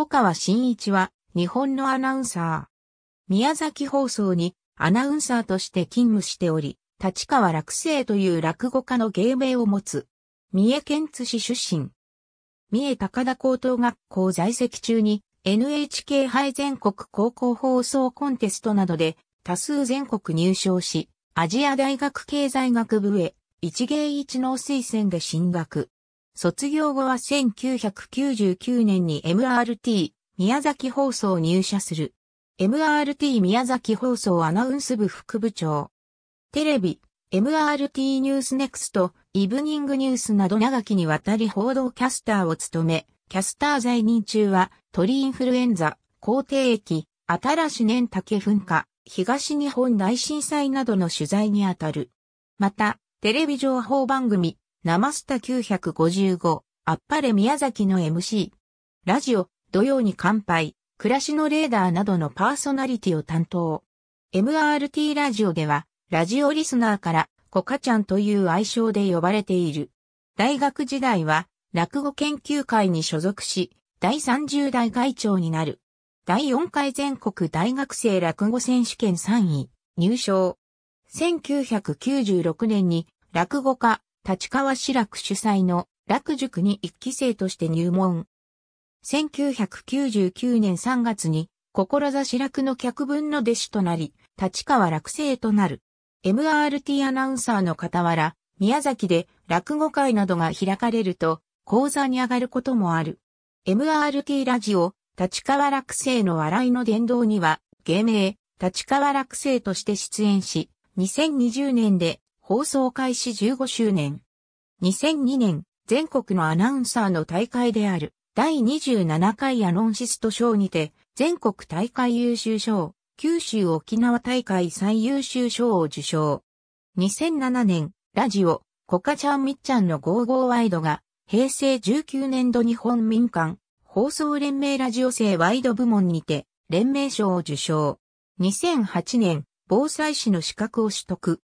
横川真一は日本のアナウンサー。宮崎放送にアナウンサーとして勤務しており、立川落成という落語家の芸名を持つ。三重県津市出身。三重高田高等学校在籍中に NHK 杯全国高校放送コンテストなどで多数全国入賞し、アジア大学経済学部へ一芸一能推薦で進学。卒業後は1999年に MRT 宮崎放送入社する。MRT 宮崎放送アナウンス部副部長。テレビ、MRT ニュースネクスト、イブニングニュースなど長きにわたり報道キャスターを務め、キャスター在任中は鳥インフルエンザ、皇帝駅、新し年竹噴火、東日本大震災などの取材にあたる。また、テレビ情報番組、生スタ955、あっぱれ宮崎の MC。ラジオ、土曜に乾杯、暮らしのレーダーなどのパーソナリティを担当。MRT ラジオでは、ラジオリスナーから、コカちゃんという愛称で呼ばれている。大学時代は、落語研究会に所属し、第30代会長になる。第4回全国大学生落語選手権3位、入賞。1996年に、落語家、立川志らく主催の楽塾に一期生として入門。1999年3月に、志楽の客分の弟子となり、立川楽生となる。MRT アナウンサーの傍ら、宮崎で落語会などが開かれると、講座に上がることもある。MRT ラジオ、立川楽生の笑いの殿堂には、芸名、立川楽生として出演し、2020年で放送開始15周年。2002年、全国のアナウンサーの大会である第27回アノンシスト賞にて、全国大会優秀賞、九州沖縄大会最優秀賞を受賞。2007年、ラジオ、コカちゃんみっちゃんの55ワイドが、平成19年度日本民間、放送連盟ラジオ制ワイド部門にて、連盟賞を受賞。2008年、防災士の資格を取得。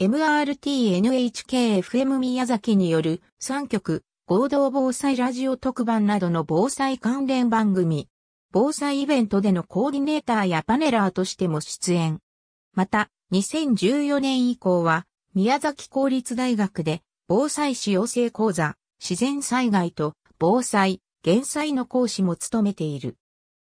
MRT-NHK-FM 宮崎による3局合同防災ラジオ特番などの防災関連番組、防災イベントでのコーディネーターやパネラーとしても出演。また、2014年以降は、宮崎公立大学で防災士養成講座、自然災害と防災、減災の講師も務めている。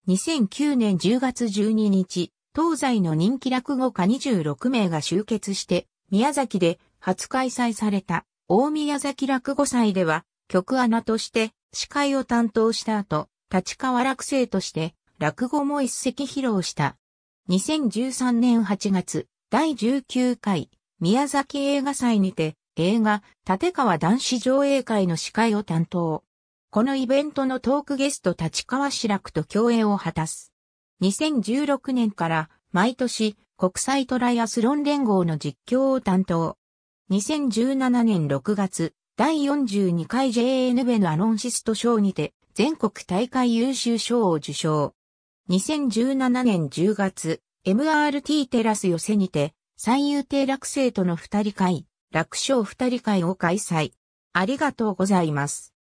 2009年10月12日、東西の人気落語家26名が集結して、宮崎で初開催された大宮崎落語祭では曲穴として司会を担当した後、立川落成として落語も一席披露した。2013年8月、第19回宮崎映画祭にて映画立川男子上映会の司会を担当。このイベントのトークゲスト立川志らくと共演を果たす。2016年から毎年国際トライアスロン連合の実況を担当。2017年6月、第42回 JN ベのアロンシスト賞にて、全国大会優秀賞を受賞。2017年10月、MRT テラス寄せにて、三遊亭楽生との二人会、楽勝二人会を開催。ありがとうございます。